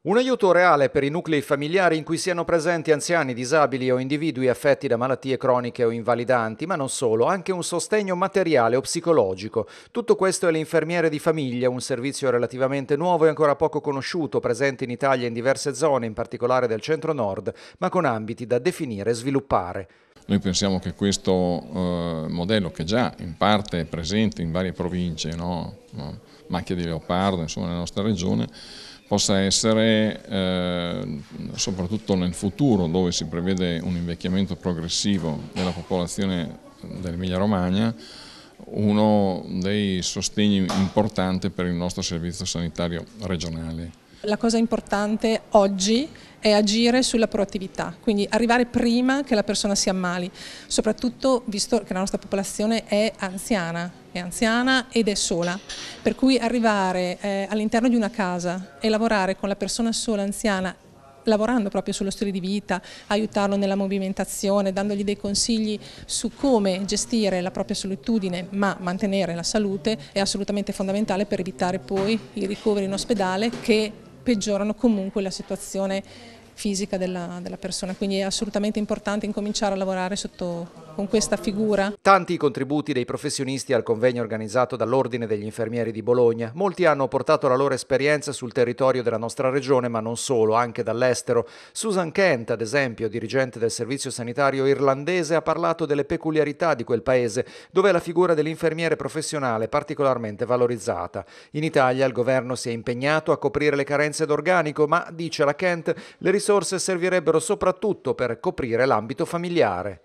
Un aiuto reale per i nuclei familiari in cui siano presenti anziani, disabili o individui affetti da malattie croniche o invalidanti, ma non solo, anche un sostegno materiale o psicologico. Tutto questo è l'infermiere di famiglia, un servizio relativamente nuovo e ancora poco conosciuto, presente in Italia in diverse zone, in particolare del centro-nord, ma con ambiti da definire e sviluppare. Noi pensiamo che questo eh, modello, che già in parte è presente in varie province, no? macchia di leopardo, insomma, nella nostra regione, possa essere, eh, soprattutto nel futuro dove si prevede un invecchiamento progressivo della popolazione dell'Emilia Romagna, uno dei sostegni importanti per il nostro servizio sanitario regionale. La cosa importante oggi è agire sulla proattività, quindi arrivare prima che la persona si ammali, soprattutto visto che la nostra popolazione è anziana, è anziana ed è sola, per cui arrivare eh, all'interno di una casa e lavorare con la persona sola, anziana, lavorando proprio sullo stile di vita, aiutarlo nella movimentazione, dandogli dei consigli su come gestire la propria solitudine ma mantenere la salute è assolutamente fondamentale per evitare poi i ricoveri in ospedale che peggiorano comunque la situazione fisica della, della persona, quindi è assolutamente importante incominciare a lavorare sotto con questa figura. Tanti i contributi dei professionisti al convegno organizzato dall'Ordine degli Infermieri di Bologna. Molti hanno portato la loro esperienza sul territorio della nostra regione, ma non solo, anche dall'estero. Susan Kent, ad esempio, dirigente del servizio sanitario irlandese, ha parlato delle peculiarità di quel paese, dove la figura dell'infermiere professionale è particolarmente valorizzata. In Italia il governo si è impegnato a coprire le carenze d'organico, ma, dice la Kent, le risorse servirebbero soprattutto per coprire l'ambito familiare.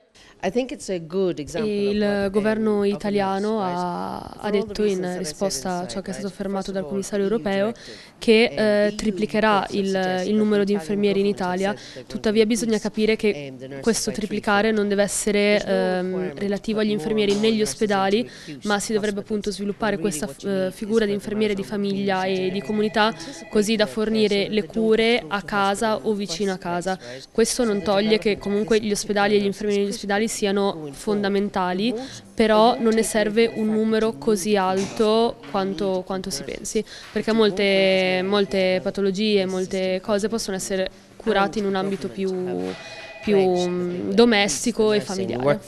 Il governo italiano ha, ha, detto in risposta a ciò che è stato affermato dal commissario europeo che eh, triplicherà il, il, numero di infermieri in Italia, tuttavia bisogna capire che questo triplicare non deve essere eh, relativo agli infermieri negli ospedali, ma si dovrebbe appunto sviluppare questa eh, figura di infermiere di famiglia e di comunità così da fornire le cure a casa o vicino a casa. Questo non toglie che comunque gli ospedali e gli infermieri negli ospedali siano fondamentali, però non ne serve un numero così alto quanto, quanto si pensi, perché molte, molte patologie, molte cose possono essere curate in un ambito più, più mm, domestico e familiare.